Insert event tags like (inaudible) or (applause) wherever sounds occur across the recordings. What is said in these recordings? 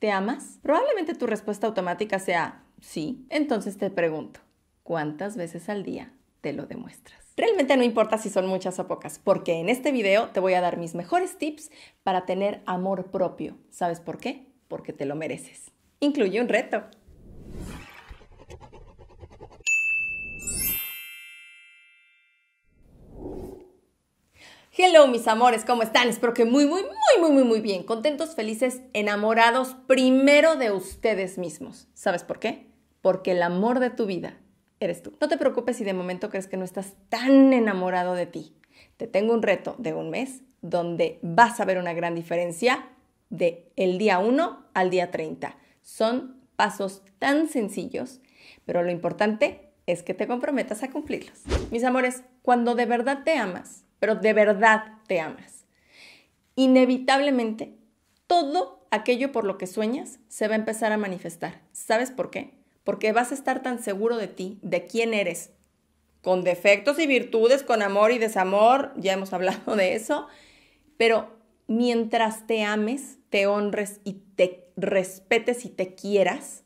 ¿Te amas? Probablemente tu respuesta automática sea sí. Entonces te pregunto, ¿cuántas veces al día te lo demuestras? Realmente no importa si son muchas o pocas, porque en este video te voy a dar mis mejores tips para tener amor propio. ¿Sabes por qué? Porque te lo mereces. Incluye un reto. Hello mis amores, ¿cómo están? Espero que muy, muy, muy, muy, muy, muy bien. Contentos, felices, enamorados primero de ustedes mismos. ¿Sabes por qué? Porque el amor de tu vida eres tú. No te preocupes si de momento crees que no estás tan enamorado de ti. Te tengo un reto de un mes donde vas a ver una gran diferencia de el día 1 al día 30. Son pasos tan sencillos, pero lo importante es que te comprometas a cumplirlos. Mis amores, cuando de verdad te amas, pero de verdad te amas. Inevitablemente, todo aquello por lo que sueñas se va a empezar a manifestar. ¿Sabes por qué? Porque vas a estar tan seguro de ti, de quién eres, con defectos y virtudes, con amor y desamor, ya hemos hablado de eso, pero mientras te ames, te honres y te respetes y te quieras,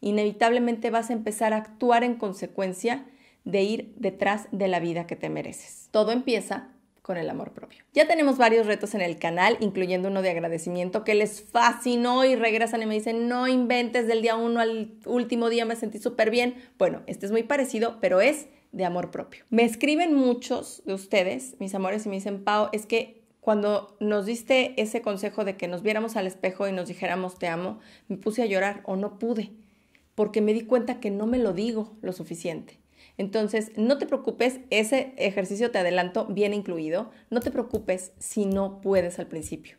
inevitablemente vas a empezar a actuar en consecuencia de ir detrás de la vida que te mereces. Todo empieza con el amor propio. Ya tenemos varios retos en el canal, incluyendo uno de agradecimiento que les fascinó y regresan y me dicen, no inventes del día uno al último día, me sentí súper bien. Bueno, este es muy parecido, pero es de amor propio. Me escriben muchos de ustedes, mis amores, y me dicen, Pau, es que cuando nos diste ese consejo de que nos viéramos al espejo y nos dijéramos te amo, me puse a llorar o no pude, porque me di cuenta que no me lo digo lo suficiente. Entonces, no te preocupes, ese ejercicio te adelanto, bien incluido. No te preocupes si no puedes al principio.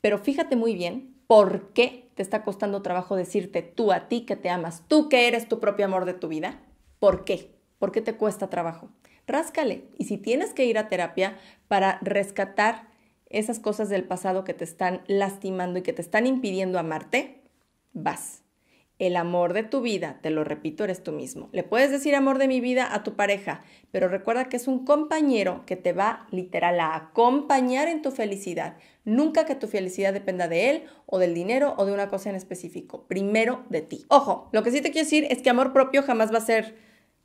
Pero fíjate muy bien por qué te está costando trabajo decirte tú a ti que te amas, tú que eres tu propio amor de tu vida. ¿Por qué? ¿Por qué te cuesta trabajo? Ráscale. Y si tienes que ir a terapia para rescatar esas cosas del pasado que te están lastimando y que te están impidiendo amarte, vas. El amor de tu vida, te lo repito, eres tú mismo. Le puedes decir amor de mi vida a tu pareja, pero recuerda que es un compañero que te va literal a acompañar en tu felicidad. Nunca que tu felicidad dependa de él o del dinero o de una cosa en específico. Primero de ti. Ojo, lo que sí te quiero decir es que amor propio jamás va a ser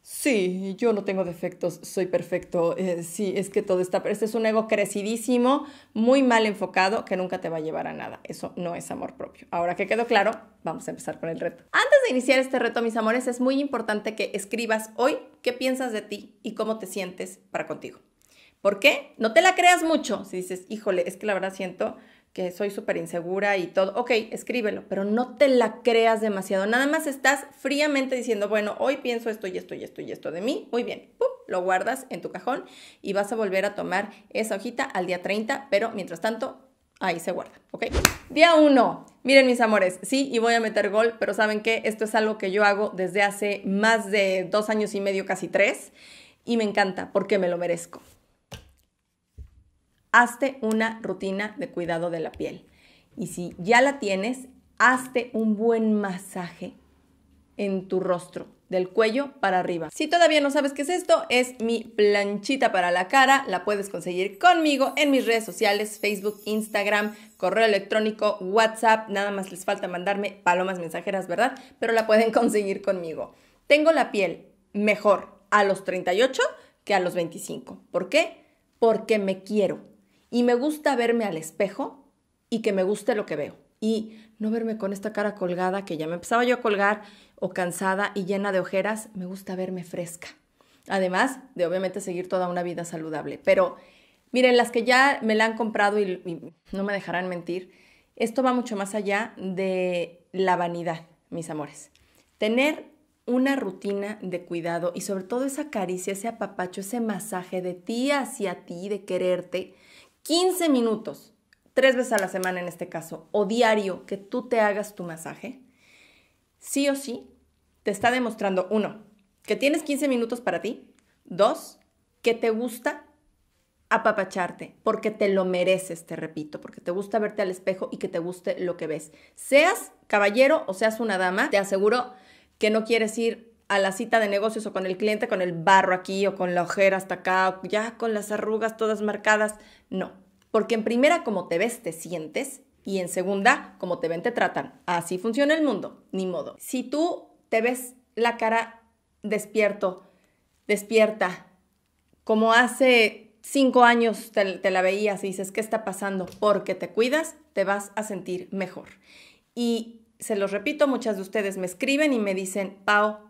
Sí, yo no tengo defectos, soy perfecto. Eh, sí, es que todo está, este es un ego crecidísimo, muy mal enfocado, que nunca te va a llevar a nada. Eso no es amor propio. Ahora que quedó claro, vamos a empezar con el reto. Antes de iniciar este reto, mis amores, es muy importante que escribas hoy qué piensas de ti y cómo te sientes para contigo. ¿Por qué? No te la creas mucho. Si dices, híjole, es que la verdad siento que soy súper insegura y todo, ok, escríbelo, pero no te la creas demasiado, nada más estás fríamente diciendo, bueno, hoy pienso esto y esto y esto y esto de mí, muy bien, lo guardas en tu cajón y vas a volver a tomar esa hojita al día 30, pero mientras tanto, ahí se guarda, ¿ok? Día 1. Miren mis amores, sí, y voy a meter gol, pero saben que esto es algo que yo hago desde hace más de dos años y medio, casi tres, y me encanta porque me lo merezco hazte una rutina de cuidado de la piel. Y si ya la tienes, hazte un buen masaje en tu rostro, del cuello para arriba. Si todavía no sabes qué es esto, es mi planchita para la cara. La puedes conseguir conmigo en mis redes sociales, Facebook, Instagram, correo electrónico, WhatsApp. Nada más les falta mandarme palomas mensajeras, ¿verdad? Pero la pueden (laughs) conseguir conmigo. Tengo la piel mejor a los 38 que a los 25. ¿Por qué? Porque me quiero y me gusta verme al espejo y que me guste lo que veo. Y no verme con esta cara colgada, que ya me empezaba yo a colgar, o cansada y llena de ojeras, me gusta verme fresca. Además de obviamente seguir toda una vida saludable. Pero miren, las que ya me la han comprado y, no me dejarán mentir, esto va mucho más allá de la vanidad, mis amores. Tener una rutina de cuidado y sobre todo esa caricia, ese apapacho, ese masaje de ti hacia ti, de quererte, 15 minutos, tres veces a la semana en este caso, o diario, que tú te hagas tu masaje, sí o sí, te está demostrando, uno, que tienes 15 minutos para ti, dos, que te gusta apapacharte, porque te lo mereces, te repito, porque te gusta verte al espejo y que te guste lo que ves. Seas caballero o seas una dama, te aseguro que no quieres ir a la cita de negocios o con el cliente con el barro aquí o con la ojera hasta acá, ya con las arrugas todas marcadas. No, porque en primera, como te ves, te sientes y en segunda, como te ven, te tratan. Así funciona el mundo, ni modo. Si tú te ves la cara despierto, despierta, como hace cinco años te, la veías y dices, ¿qué está pasando? Porque te cuidas, te vas a sentir mejor. Y se los repito, muchas de ustedes me escriben y me dicen, Pau,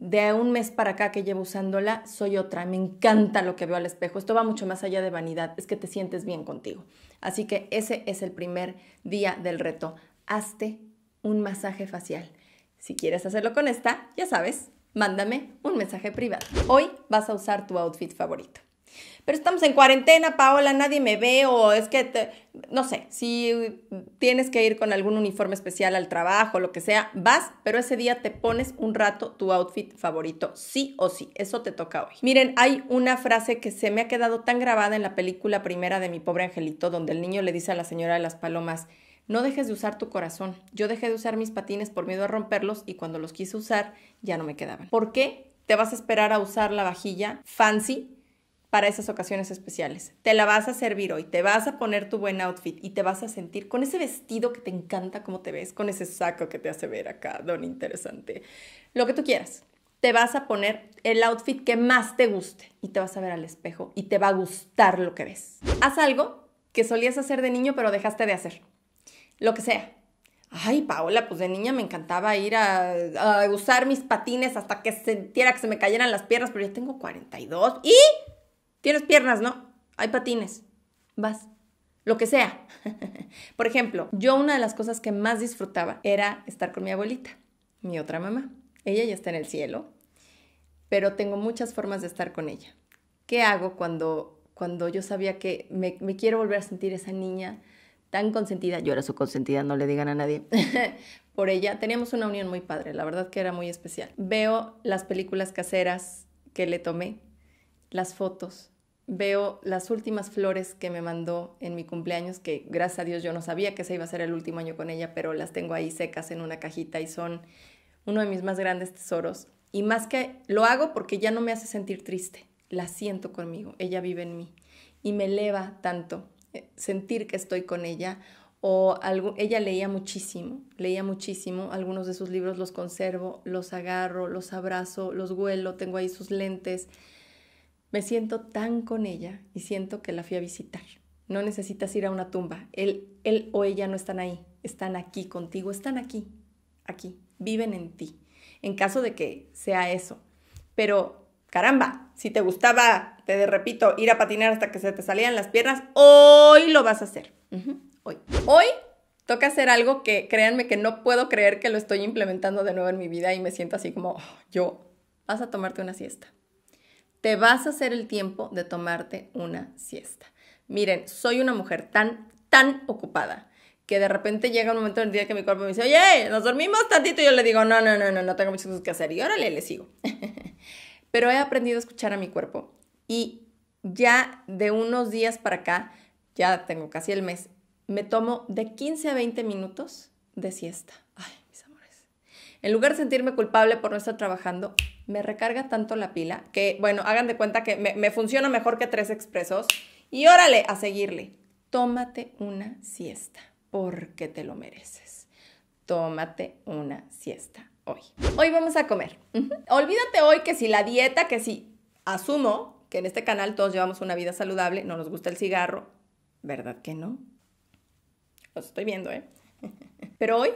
de un mes para acá que llevo usándola, soy otra. Me encanta lo que veo al espejo. Esto va mucho más allá de vanidad, es que te sientes bien contigo. Así que ese es el primer día del reto. Hazte un masaje facial. Si quieres hacerlo con esta, ya sabes, mándame un mensaje privado. Hoy vas a usar tu outfit favorito. Pero estamos en cuarentena, Paola, nadie me ve o es que, te, no sé, si tienes que ir con algún uniforme especial al trabajo, lo que sea, vas, pero ese día te pones un rato tu outfit favorito, sí o sí, eso te toca hoy. Miren, hay una frase que se me ha quedado tan grabada en la película primera de Mi pobre angelito, donde el niño le dice a la señora de las palomas, no dejes de usar tu corazón. Yo dejé de usar mis patines por miedo a romperlos y cuando los quise usar ya no me quedaban. ¿Por qué te vas a esperar a usar la vajilla fancy para esas ocasiones especiales. Te la vas a servir hoy, te vas a poner tu buen outfit y te vas a sentir con ese vestido que te encanta como te ves, con ese saco que te hace ver acá, don interesante, lo que tú quieras. Te vas a poner el outfit que más te guste y te vas a ver al espejo y te va a gustar lo que ves. Haz algo que solías hacer de niño pero dejaste de hacer. Lo que sea. Ay, Paola, pues de niña me encantaba ir a, usar mis patines hasta que sentiera que se me cayeran las piernas, pero ya tengo 42 y Tienes piernas, ¿no? Hay patines. Vas. Lo que sea. (laughs) Por ejemplo, yo una de las cosas que más disfrutaba era estar con mi abuelita, mi otra mamá. Ella ya está en el cielo, pero tengo muchas formas de estar con ella. ¿Qué hago cuando, cuando yo sabía que me, me quiero volver a sentir esa niña tan consentida? Yo era su consentida, no le digan a nadie. (laughs) por ella. Teníamos una unión muy padre, la verdad que era muy especial. Veo las películas caseras que le tomé las fotos, veo las últimas flores que me mandó en mi cumpleaños, que gracias a Dios yo no sabía que se iba a ser el último año con ella, pero las tengo ahí secas en una cajita y son uno de mis más grandes tesoros. Y más que lo hago porque ya no me hace sentir triste, la siento conmigo, ella vive en mí y me eleva tanto eh, sentir que estoy con ella. O algo, ella leía muchísimo, leía muchísimo, algunos de sus libros los conservo, los agarro, los abrazo, los huelo, tengo ahí sus lentes. Me siento tan con ella y siento que la fui a visitar. No necesitas ir a una tumba. Él, él o ella no están ahí. Están aquí contigo. Están aquí. Aquí. Viven en ti. En caso de que sea eso. Pero, caramba, si te gustaba, te repito, ir a patinar hasta que se te salían las piernas, hoy lo vas a hacer. Hoy. Hoy toca hacer algo que créanme que no puedo creer que lo estoy implementando de nuevo en mi vida y me siento así como oh, yo. Vas a tomarte una siesta te vas a hacer el tiempo de tomarte una siesta. Miren, soy una mujer tan, tan ocupada que de repente llega un momento del día que mi cuerpo me dice, oye, nos dormimos tantito, y yo le digo, no, no, no, no, no tengo muchas cosas que hacer, y órale, le sigo. (laughs) Pero he aprendido a escuchar a mi cuerpo, y ya de unos días para acá, ya tengo casi el mes, me tomo de 15 a 20 minutos de siesta. Ay, mis amores. En lugar de sentirme culpable por no estar trabajando, me recarga tanto la pila que, bueno, hagan de cuenta que me, funciona mejor que tres expresos. Y órale, a seguirle. Tómate una siesta, porque te lo mereces. Tómate una siesta hoy. Hoy vamos a comer. Olvídate hoy que si la dieta, que si asumo que en este canal todos llevamos una vida saludable, no nos gusta el cigarro, ¿verdad que no? Los estoy viendo, ¿eh? (laughs) Pero hoy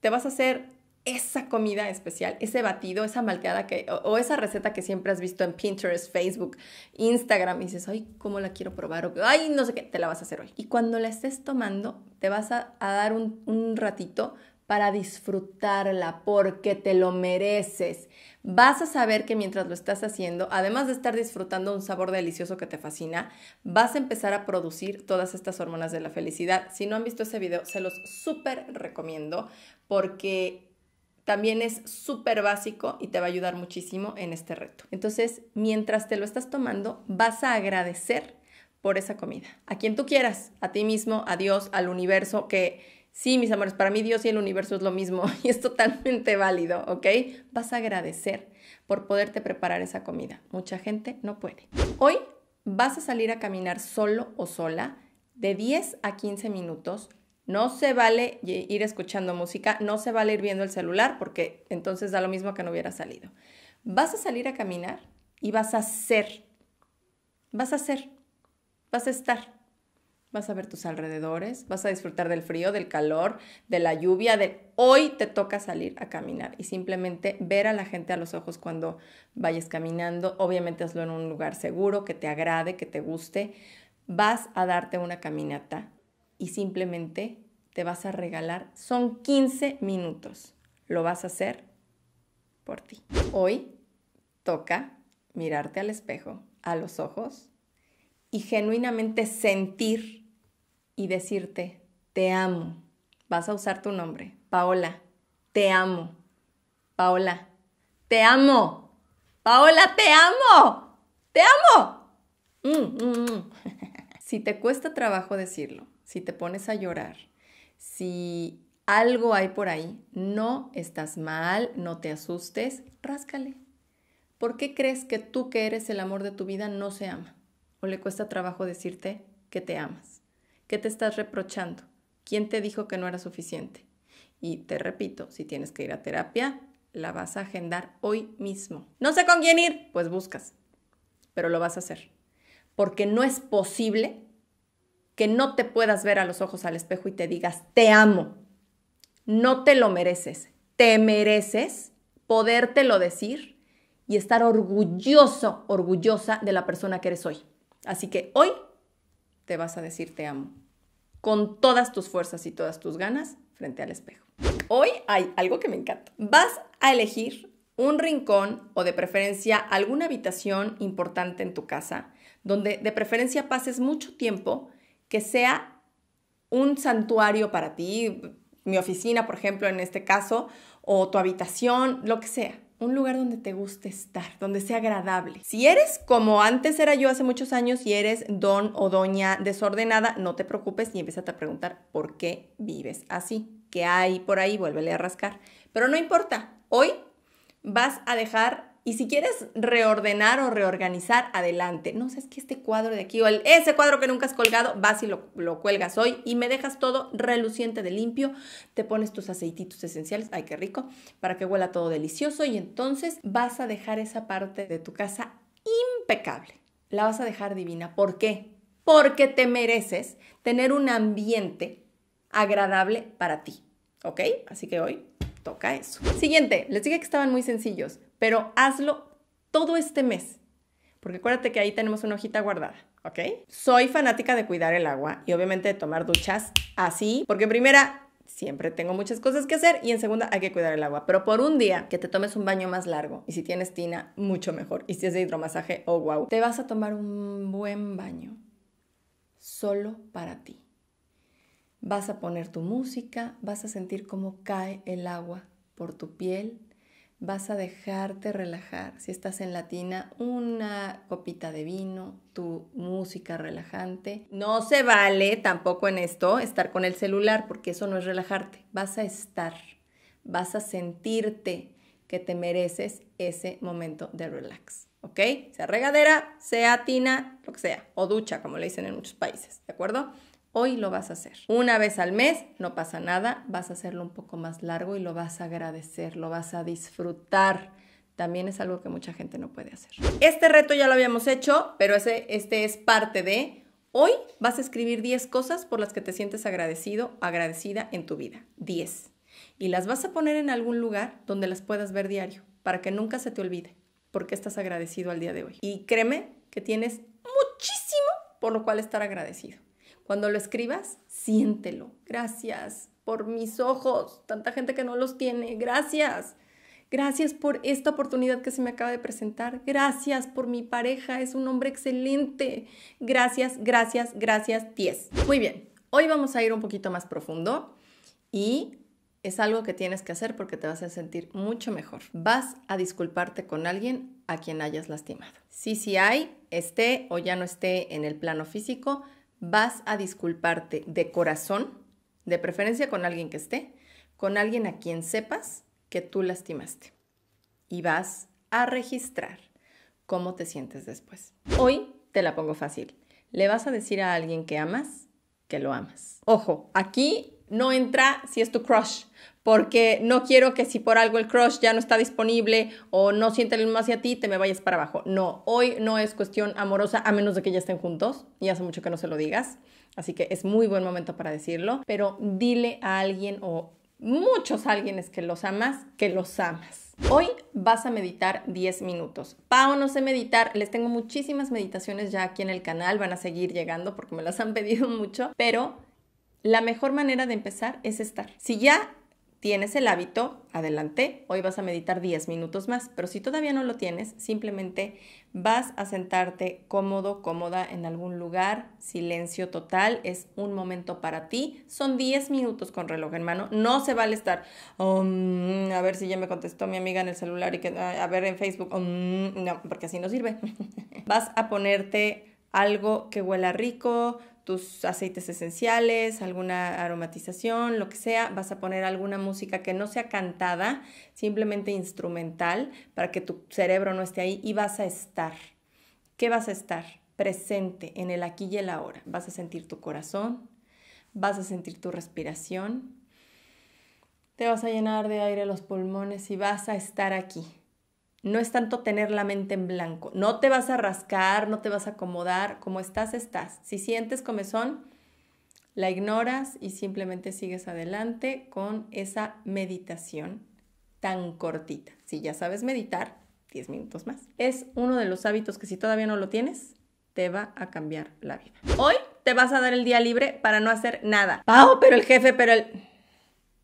te vas a hacer esa comida especial, ese batido, esa malteada que, o, esa receta que siempre has visto en Pinterest, Facebook, Instagram, y dices, ay, ¿cómo la quiero probar? O, ay, no sé qué, te la vas a hacer hoy. Y cuando la estés tomando, te vas a, dar un, un ratito para disfrutarla, porque te lo mereces. Vas a saber que mientras lo estás haciendo, además de estar disfrutando un sabor delicioso que te fascina, vas a empezar a producir todas estas hormonas de la felicidad. Si no han visto ese video, se los súper recomiendo porque también es súper básico y te va a ayudar muchísimo en este reto. Entonces, mientras te lo estás tomando, vas a agradecer por esa comida. A quien tú quieras, a ti mismo, a Dios, al universo, que sí, mis amores, para mí Dios y el universo es lo mismo (laughs) y es totalmente válido, ¿ok? Vas a agradecer por poderte preparar esa comida. Mucha gente no puede. Hoy vas a salir a caminar solo o sola de 10 a 15 minutos no se vale ir escuchando música, no se vale ir viendo el celular porque entonces da lo mismo que no hubiera salido. Vas a salir a caminar y vas a ser, vas a ser, vas a estar, vas a ver tus alrededores, vas a disfrutar del frío, del calor, de la lluvia, de hoy te toca salir a caminar y simplemente ver a la gente a los ojos cuando vayas caminando, obviamente hazlo en un lugar seguro, que te agrade, que te guste, vas a darte una caminata y simplemente te vas a regalar. Son 15 minutos. Lo vas a hacer por ti. Hoy toca mirarte al espejo, a los ojos y genuinamente sentir y decirte, te amo. Vas a usar tu nombre, Paola, te amo. Paola, te amo. Paola, te amo. Te amo. Mm, mm, mm. (laughs) si te cuesta trabajo decirlo, si te pones a llorar, si algo hay por ahí, no estás mal, no te asustes, ráscale. ¿Por qué crees que tú que eres el amor de tu vida no se ama? ¿O le cuesta trabajo decirte que te amas? ¿Qué te estás reprochando? ¿Quién te dijo que no era suficiente? Y te repito, si tienes que ir a terapia, la vas a agendar hoy mismo. No sé con quién ir, pues buscas, pero lo vas a hacer. Porque no es posible que no te puedas ver a los ojos al espejo y te digas, te amo, no te lo mereces, te mereces podértelo decir y estar orgulloso, orgullosa de la persona que eres hoy. Así que hoy te vas a decir te amo, con todas tus fuerzas y todas tus ganas frente al espejo. Hoy hay algo que me encanta. Vas a elegir un rincón o de preferencia alguna habitación importante en tu casa, donde de preferencia pases mucho tiempo que sea un santuario para ti, mi oficina, por ejemplo, en este caso, o tu habitación, lo que sea. Un lugar donde te guste estar, donde sea agradable. Si eres como antes era yo hace muchos años y eres don o doña desordenada, no te preocupes y empieza a preguntar por qué vives así. ¿Qué hay por ahí? Vuélvele a rascar. Pero no importa, hoy vas a dejar y si quieres reordenar o reorganizar, adelante. No, sé, es que este cuadro de aquí o ese cuadro que nunca has colgado, vas y lo, lo, cuelgas hoy y me dejas todo reluciente de limpio. Te pones tus aceititos esenciales, ay, qué rico, para que huela todo delicioso y entonces vas a dejar esa parte de tu casa impecable. La vas a dejar divina. ¿Por qué? Porque te mereces tener un ambiente agradable para ti. ¿Ok? Así que hoy toca eso. Siguiente, les dije que estaban muy sencillos pero hazlo todo este mes. Porque acuérdate que ahí tenemos una hojita guardada, ¿ok? Soy fanática de cuidar el agua y obviamente de tomar duchas así, porque en primera siempre tengo muchas cosas que hacer y en segunda hay que cuidar el agua. Pero por un día que te tomes un baño más largo y si tienes tina, mucho mejor. Y si es de hidromasaje, oh wow, te vas a tomar un buen baño solo para ti. Vas a poner tu música, vas a sentir cómo cae el agua por tu piel, vas a dejarte relajar. Si estás en latina, una copita de vino, tu música relajante. No se vale tampoco en esto estar con el celular, porque eso no es relajarte. Vas a estar, vas a sentirte que te mereces ese momento de relax. ¿Ok? Sea regadera, sea tina, lo que sea, o ducha, como le dicen en muchos países, ¿de acuerdo? Hoy lo vas a hacer. Una vez al mes, no pasa nada, vas a hacerlo un poco más largo y lo vas a agradecer, lo vas a disfrutar. También es algo que mucha gente no puede hacer. Este reto ya lo habíamos hecho, pero ese, este es parte de... Hoy vas a escribir 10 cosas por las que te sientes agradecido, agradecida en tu vida. 10. Y las vas a poner en algún lugar donde las puedas ver diario, para que nunca se te olvide porque estás agradecido al día de hoy. Y créeme que tienes muchísimo por lo cual estar agradecido. Cuando lo escribas, siéntelo. Gracias por mis ojos, tanta gente que no los tiene. Gracias. Gracias por esta oportunidad que se me acaba de presentar. Gracias por mi pareja, es un hombre excelente. Gracias, gracias, gracias, 10. Muy bien, hoy vamos a ir un poquito más profundo y es algo que tienes que hacer porque te vas a sentir mucho mejor. Vas a disculparte con alguien a quien hayas lastimado. Si sí, sí hay, esté o ya no esté en el plano físico, vas a disculparte de corazón, de preferencia con alguien que esté, con alguien a quien sepas que tú lastimaste. Y vas a registrar cómo te sientes después. Hoy te la pongo fácil. Le vas a decir a alguien que amas que lo amas. Ojo, aquí no entra si es tu crush, porque no quiero que si por algo el crush ya no está disponible o no siente el mismo hacia ti, te me vayas para abajo. No, hoy no es cuestión amorosa a menos de que ya estén juntos y hace mucho que no se lo digas. Así que es muy buen momento para decirlo, pero dile a alguien o muchos alguienes que los amas, que los amas. Hoy vas a meditar 10 minutos. Pao no sé meditar. Les tengo muchísimas meditaciones ya aquí en el canal. Van a seguir llegando porque me las han pedido mucho. Pero la mejor manera de empezar es estar. Si ya tienes el hábito, adelante, hoy vas a meditar 10 minutos más, pero si todavía no lo tienes, simplemente vas a sentarte cómodo, cómoda en algún lugar, silencio total, es un momento para ti, son 10 minutos con reloj en mano, no se vale estar, oh, mm, a ver si ya me contestó mi amiga en el celular y que, ah, a ver en Facebook, oh, mm", no, porque así no sirve. (laughs) vas a ponerte algo que huela rico, tus aceites esenciales, alguna aromatización, lo que sea, vas a poner alguna música que no sea cantada, simplemente instrumental, para que tu cerebro no esté ahí y vas a estar. ¿Qué vas a estar? Presente en el aquí y el ahora. Vas a sentir tu corazón, vas a sentir tu respiración, te vas a llenar de aire los pulmones y vas a estar aquí no es tanto tener la mente en blanco. No te vas a rascar, no te vas a acomodar. Como estás, estás. Si sientes comezón, la ignoras y simplemente sigues adelante con esa meditación tan cortita. Si ya sabes meditar, 10 minutos más. Es uno de los hábitos que si todavía no lo tienes, te va a cambiar la vida. Hoy te vas a dar el día libre para no hacer nada. Pau, pero el jefe, pero el...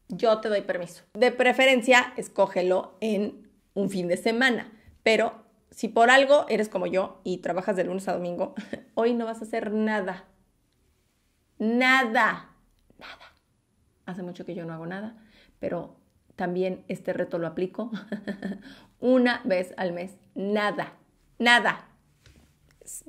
Yo te doy permiso. De preferencia, escógelo en un fin de semana, pero si por algo eres como yo y trabajas de lunes a domingo, (laughs) hoy no vas a hacer nada. Nada. Nada. Hace mucho que yo no hago nada, pero también este reto lo aplico (laughs) una vez al mes. Nada. Nada.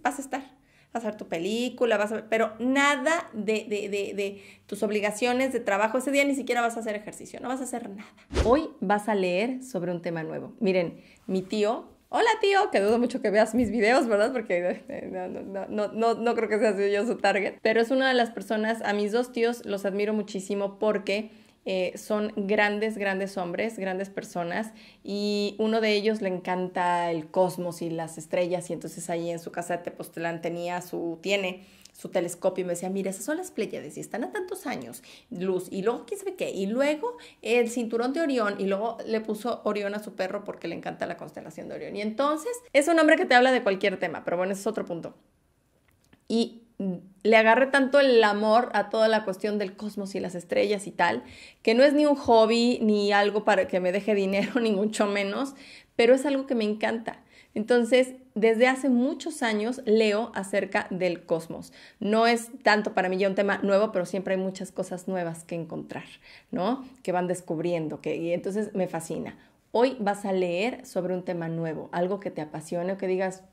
Vas a estar vas a ver tu película, vas a ver, pero nada de, tus obligaciones de trabajo. Ese día ni siquiera vas a hacer ejercicio, no vas a hacer nada. Hoy vas a leer sobre un tema nuevo. Miren, mi tío, hola tío, que dudo mucho que veas mis videos, ¿verdad? Porque eh, no, no creo que sea yo su target, pero es una de las personas, a mis dos tíos los admiro muchísimo porque eh, son grandes, grandes hombres, grandes personas y uno de ellos le encanta el cosmos y las estrellas y entonces ahí en su casa de tenía su, tiene su telescopio y me decía, mira, esas son las Pléyades y están a tantos años luz y luego quién sabe qué y luego el cinturón de Orión y luego le puso Orión a su perro porque le encanta la constelación de Orión y entonces es un hombre que te habla de cualquier tema, pero bueno, ese es otro punto. Y le agarré tanto el amor a toda la cuestión del cosmos y las estrellas y tal, que no es ni un hobby ni algo para que me deje dinero, (laughs) ni mucho menos, pero es algo que me encanta. Entonces, desde hace muchos años leo acerca del cosmos. No es tanto para mí ya un tema nuevo, pero siempre hay muchas cosas nuevas que encontrar, ¿no? Que van descubriendo, que y entonces me fascina. Hoy vas a leer sobre un tema nuevo, algo que te apasione o que digas,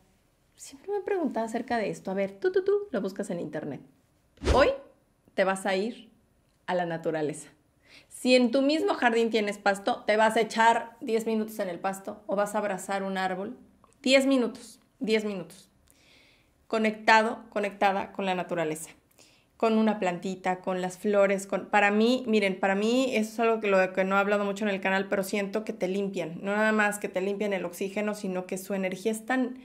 siempre me preguntado acerca de esto. A ver, tú, tú, tú, lo buscas en internet. Hoy te vas a ir a la naturaleza. Si en tu mismo jardín tienes pasto, te vas a echar 10 minutos en el pasto o vas a abrazar un árbol. 10 minutos, 10 minutos. Conectado, conectada con la naturaleza. Con una plantita, con las flores, con... Para mí, miren, para mí eso es algo que, lo que no he hablado mucho en el canal, pero siento que te limpian. No nada más que te limpian el oxígeno, sino que su energía es tan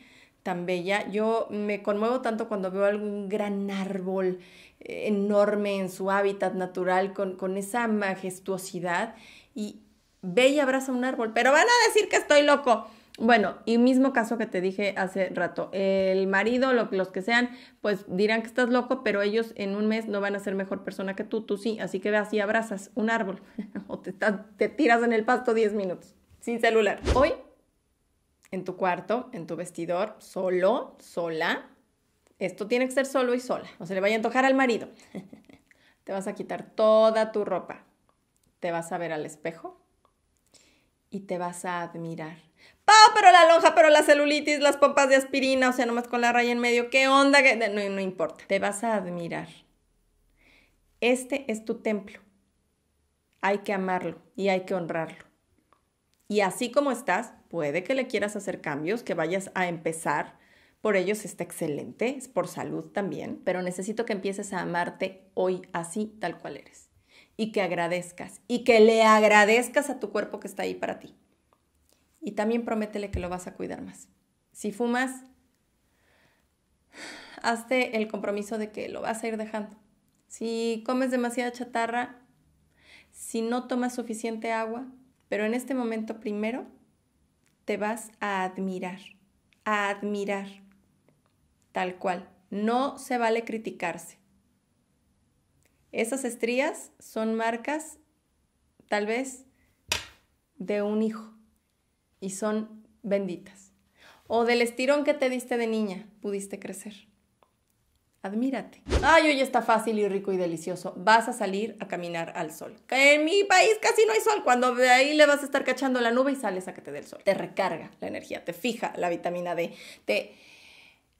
tan bella. Yo me conmuevo tanto cuando veo algún gran árbol eh, enorme en su hábitat natural con, con esa majestuosidad y ve y abraza un árbol, pero van a decir que estoy loco. Bueno, y mismo caso que te dije hace rato, el marido, lo, los que sean, pues dirán que estás loco, pero ellos en un mes no van a ser mejor persona que tú, tú sí, así que veas y abrazas un árbol (laughs) o te, te tiras en el pasto 10 minutos sin celular. Hoy en tu cuarto, en tu vestidor, solo, sola. Esto tiene que ser solo y sola. No se le vaya a antojar al marido. (laughs) Te vas a quitar toda tu ropa. Te vas a ver al espejo y te vas a admirar. ¡Pa! Pero la lonja, pero la celulitis, las pompas de aspirina, o sea, nomás con la raya en medio. ¿Qué onda? no importa. Te vas a admirar. Este es tu templo. Hay que amarlo y hay que honrarlo. Y así como estás, puede que le quieras hacer cambios, que vayas a empezar por ellos está excelente, es por salud también, pero necesito que empieces a amarte hoy así tal cual eres y que agradezcas y que le agradezcas a tu cuerpo que está ahí para ti. Y también prométele que lo vas a cuidar más. Si fumas, hazte el compromiso de que lo vas a ir dejando. Si comes demasiada chatarra, si no tomas suficiente agua, pero en este momento primero te vas a admirar, a admirar, tal cual. No se vale criticarse. Esas estrías son marcas tal vez de un hijo y son benditas. O del estirón que te diste de niña, pudiste crecer. Admírate. Ay, hoy está fácil y rico y delicioso. Vas a salir a caminar al sol. en mi país casi no hay sol. Cuando de ahí le vas a estar cachando la nube y sales a que te dé el sol. Te recarga la energía, te fija la vitamina D, te...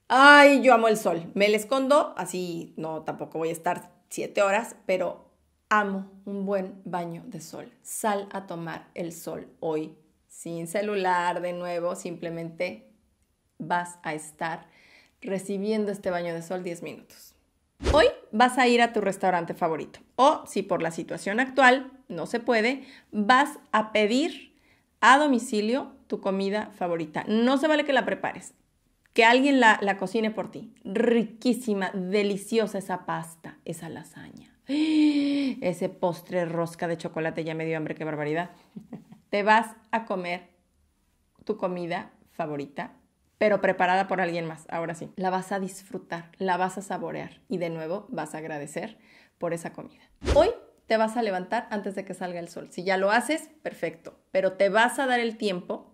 Ay, yo amo el sol. Me le escondo, así no, tampoco voy a estar siete horas, pero amo un buen baño de sol. Sal a tomar el sol hoy, sin celular de nuevo, simplemente vas a estar recibiendo este baño de sol 10 minutos. Hoy vas a ir a tu restaurante favorito o si por la situación actual no se puede, vas a pedir a domicilio tu comida favorita. No se vale que la prepares, que alguien la, cocine por ti. Riquísima, deliciosa esa pasta, esa lasaña, (gasps) ese postre rosca de chocolate, ya me dio hambre, qué barbaridad. (laughs) Te vas a comer tu comida favorita pero preparada por alguien más, ahora sí. La vas a disfrutar, la vas a saborear y de nuevo vas a agradecer por esa comida. Hoy te vas a levantar antes de que salga el sol. Si ya lo haces, perfecto, pero te vas a dar el tiempo,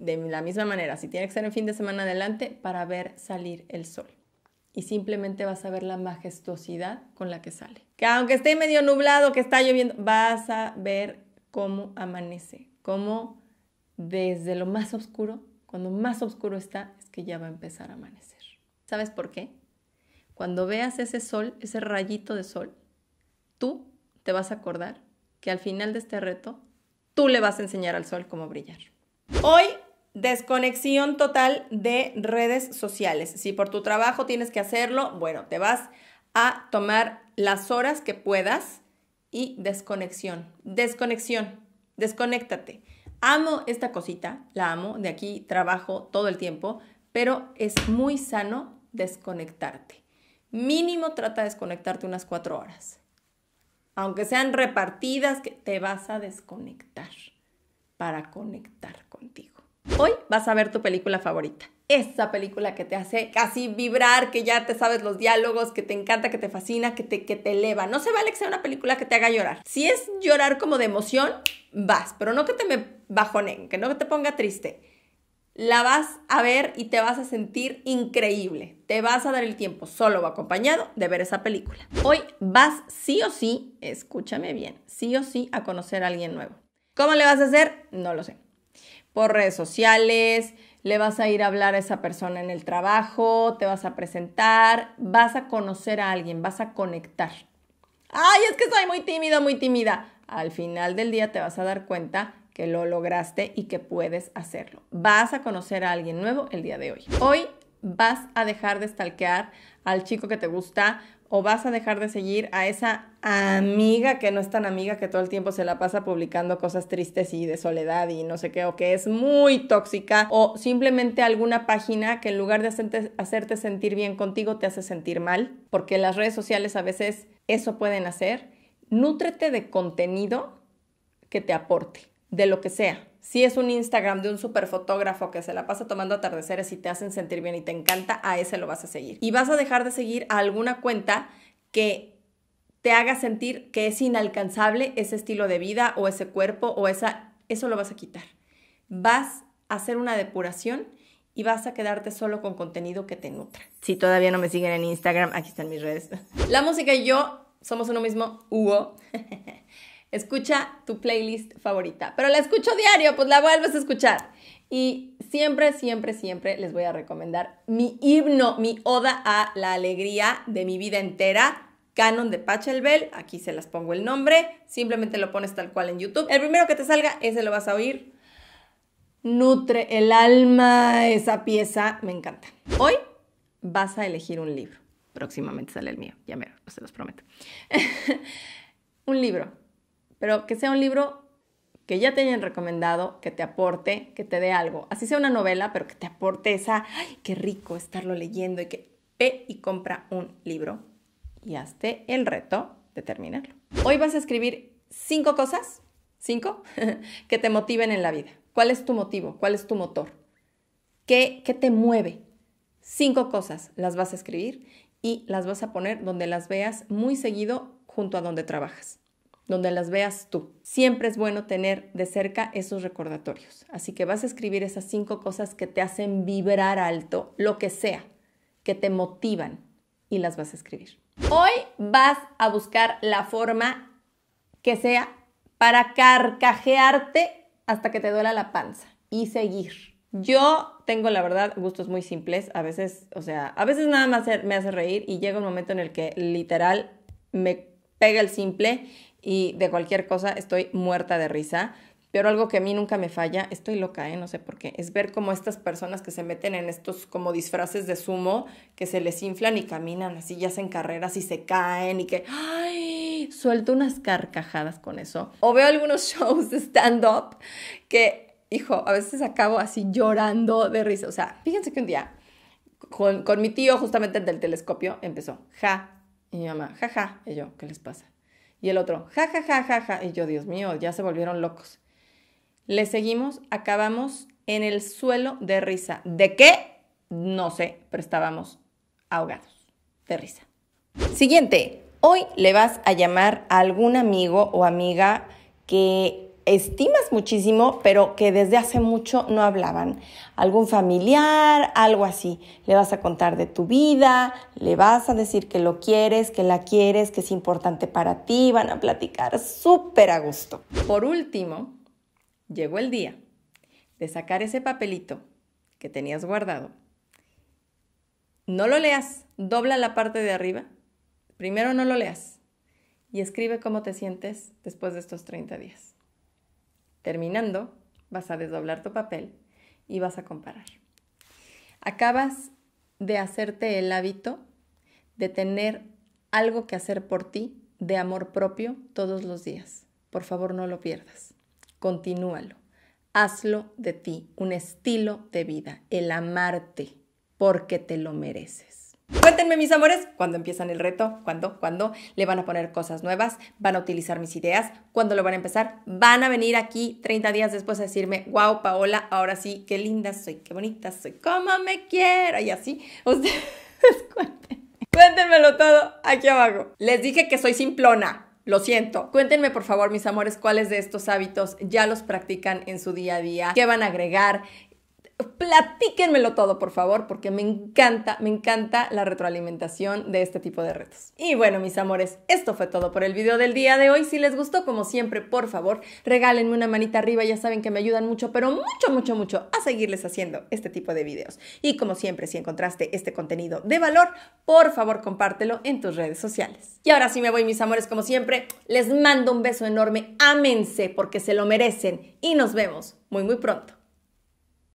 de la misma manera, si tiene que ser en fin de semana adelante, para ver salir el sol. Y simplemente vas a ver la majestuosidad con la que sale. Que aunque esté medio nublado, que está lloviendo, vas a ver cómo amanece, cómo desde lo más oscuro cuando más oscuro está, es que ya va a empezar a amanecer. ¿Sabes por qué? Cuando veas ese sol, ese rayito de sol, tú te vas a acordar que al final de este reto, tú le vas a enseñar al sol cómo brillar. Hoy Desconexión total de redes sociales. Si por tu trabajo tienes que hacerlo, bueno, te vas a tomar las horas que puedas y desconexión, desconexión, desconéctate. Amo esta cosita, la amo, de aquí trabajo todo el tiempo, pero es muy sano desconectarte. Mínimo trata de desconectarte unas cuatro horas. Aunque sean repartidas, que te vas a desconectar para conectar contigo. Hoy vas a ver tu película favorita esa película que te hace casi vibrar, que ya te sabes los diálogos, que te encanta, que te fascina, que te, que te eleva. No se vale que sea una película que te haga llorar. Si es llorar como de emoción, vas, pero no que te me bajonen, que no te ponga triste. La vas a ver y te vas a sentir increíble. Te vas a dar el tiempo solo o acompañado de ver esa película. Hoy vas sí o sí, escúchame bien, sí o sí a conocer a alguien nuevo. ¿Cómo le vas a hacer? No lo sé. Por redes sociales, le vas a ir a hablar a esa persona en el trabajo, te vas a presentar, vas a conocer a alguien, vas a conectar. Ay, es que soy muy tímida, muy tímida. Al final del día te vas a dar cuenta que lo lograste y que puedes hacerlo. Vas a conocer a alguien nuevo el día de hoy. Hoy vas a dejar de stalkear al chico que te gusta o vas a dejar de seguir a esa amiga que no es tan amiga que todo el tiempo se la pasa publicando cosas tristes y de soledad y no sé qué, o que es muy tóxica, o simplemente alguna página que en lugar de hacerte, sentir bien contigo te hace sentir mal, porque las redes sociales a veces eso pueden hacer. Nútrete de contenido que te aporte, de lo que sea, si es un Instagram de un fotógrafo que se la pasa tomando atardeceres y te hacen sentir bien y te encanta, a ese lo vas a seguir. Y vas a dejar de seguir a alguna cuenta que te haga sentir que es inalcanzable ese estilo de vida o ese cuerpo o esa... Eso lo vas a quitar. Vas a hacer una depuración y vas a quedarte solo con contenido que te nutra. Si todavía no me siguen en Instagram, aquí están mis redes. La música y yo somos uno mismo, Hugo escucha tu playlist favorita. Pero la escucho diario, pues la vuelves a escuchar. Y siempre, siempre, siempre les voy a recomendar mi himno, mi oda a la alegría de mi vida entera. Canon de Pachelbel, aquí se las pongo el nombre, simplemente lo pones tal cual en YouTube. El primero que te salga, ese lo vas a oír. Nutre el alma, esa pieza, me encanta. Hoy vas a elegir un libro. Próximamente sale el mío, ya me se los prometo. (laughs) un libro pero que sea un libro que ya te hayan recomendado, que te aporte, que te dé algo. Así sea una novela, pero que te aporte esa, ay, qué rico estarlo leyendo y que ve y compra un libro y hazte el reto de terminarlo. Hoy vas a escribir cinco cosas, cinco, (laughs) que te motiven en la vida. ¿Cuál es tu motivo? ¿Cuál es tu motor? ¿Qué, qué te mueve? Cinco cosas las vas a escribir y las vas a poner donde las veas muy seguido junto a donde trabajas donde las veas tú. Siempre es bueno tener de cerca esos recordatorios. Así que vas a escribir esas cinco cosas que te hacen vibrar alto, lo que sea, que te motivan y las vas a escribir. Hoy vas a buscar la forma que sea para carcajearte hasta que te duela la panza y seguir. Yo tengo, la verdad, gustos muy simples. A veces, o sea, a veces nada más me hace reír y llega un momento en el que literal me pega el simple y de cualquier cosa estoy muerta de risa. Pero algo que a mí nunca me falla, estoy loca, ¿eh? no sé por qué, es ver cómo estas personas que se meten en estos como disfraces de sumo, que se les inflan y caminan así, ya hacen carreras y se caen y que, ¡ay! Suelto unas carcajadas con eso. O veo algunos (laughs) shows de stand-up que, hijo, a veces acabo así llorando de risa. O sea, fíjense que un día con, mi tío, justamente del telescopio, empezó, ja. Y mi mamá, ¡ja, Ja. Y yo, ¿qué les pasa? Y el otro, ja, ja, ja, ja, ja. Y yo, Dios mío, ya se volvieron locos. Le seguimos, acabamos en el suelo de risa. ¿De qué? No sé, pero estábamos ahogados de risa. Siguiente, hoy le vas a llamar a algún amigo o amiga que estimas muchísimo, pero que desde hace mucho no hablaban. Algún familiar, algo así. Le vas a contar de tu vida, le vas a decir que lo quieres, que la quieres, que es importante para ti, van a platicar súper a gusto. Por último, llegó el día de sacar ese papelito que tenías guardado. No lo leas, dobla la parte de arriba. Primero no lo leas y escribe cómo te sientes después de estos 30 días. Terminando, vas a desdoblar tu papel y vas a comparar. Acabas de hacerte el hábito de tener algo que hacer por ti de amor propio todos los días. Por favor, no lo pierdas. Continúalo. Hazlo de ti, un estilo de vida, el amarte, porque te lo mereces. Cuéntenme mis amores, cuando empiezan el reto? ¿Cuándo? ¿Cuándo? ¿Le van a poner cosas nuevas? ¿Van a utilizar mis ideas? ¿Cuándo lo van a empezar? ¿Van a venir aquí 30 días después a decirme, wow, Paola, ahora sí, qué linda soy, qué bonita soy, cómo me quiero? Y así, (laughs) ustedes cuéntenme. Cuéntenmelo todo aquí abajo. Les dije que soy simplona. Lo siento. Cuéntenme por favor, mis amores, cuáles de estos hábitos ya los practican en su día a día, qué van a agregar, platíquenmelo todo, por favor, porque me encanta, me encanta la retroalimentación de este tipo de retos. Y bueno, mis amores, esto fue todo por el video del día de hoy. Si les gustó, como siempre, por favor, regálenme una manita arriba. Ya saben que me ayudan mucho, pero mucho, mucho, mucho a seguirles haciendo este tipo de videos. Y como siempre, si encontraste este contenido de valor, por favor, compártelo en tus redes sociales. Y ahora sí me voy, mis amores, como siempre, les mando un beso enorme. Ámense porque se lo merecen. Y nos vemos muy, muy pronto.